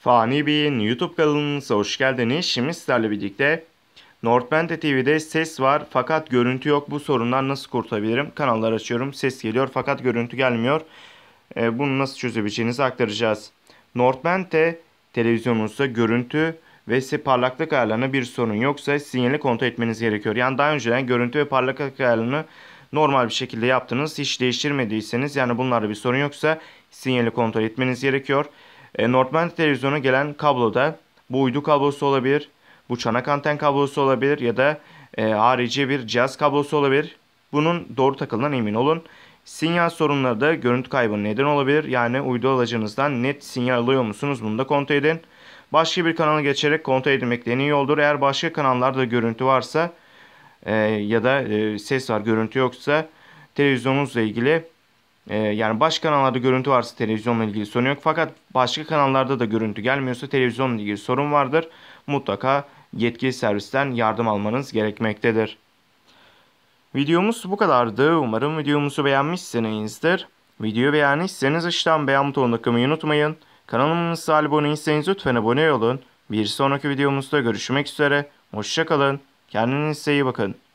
Fani Bey'in YouTube kanalınıza hoş geldiniz. Şimdi sizlerle birlikte Northbente TV'de ses var fakat görüntü yok. Bu sorundan nasıl kurtulabilirim? Kanalları açıyorum. Ses geliyor fakat görüntü gelmiyor. Ee, bunu nasıl çözebileceğinizi aktaracağız. Northbente televizyonunuzda görüntü ve parlaklık ayarlarına bir sorun yoksa sinyali kontrol etmeniz gerekiyor. Yani daha önceden görüntü ve parlaklık ayarlarını normal bir şekilde yaptınız. Hiç değiştirmediyseniz yani bunlarda bir sorun yoksa sinyali kontrol etmeniz gerekiyor. E, Northman televizyonu gelen kabloda bu uydu kablosu olabilir, bu çanak anten kablosu olabilir ya da e, harici bir cihaz kablosu olabilir. Bunun doğru takılından emin olun. Sinyal sorunları da görüntü kaybına neden olabilir. Yani uydu alıcınızdan net sinyal alıyor musunuz bunu da kontrol edin. Başka bir kanalı geçerek kontrol edilmek en iyi yoldur. Eğer başka kanallarda görüntü varsa e, ya da e, ses var görüntü yoksa televizyonunuzla ilgili e, yani başka kanallarda görüntü varsa televizyonla ilgili sorun yok. Fakat başka kanallarda da görüntü gelmiyorsa televizyonla ilgili sorun vardır. Mutlaka yetkili servisten yardım almanız gerekmektedir. Videomuz bu kadardı. Umarım videomuzu beğenmişsinizdir. Videoyu beğendiyseniz aşağıdan beğen butonuna kımayı unutmayın. Kanalımıza abone değilseniz lütfen abone olun. Bir sonraki videomuzda görüşmek üzere. Hoşçakalın. Kendinize iyi bakın.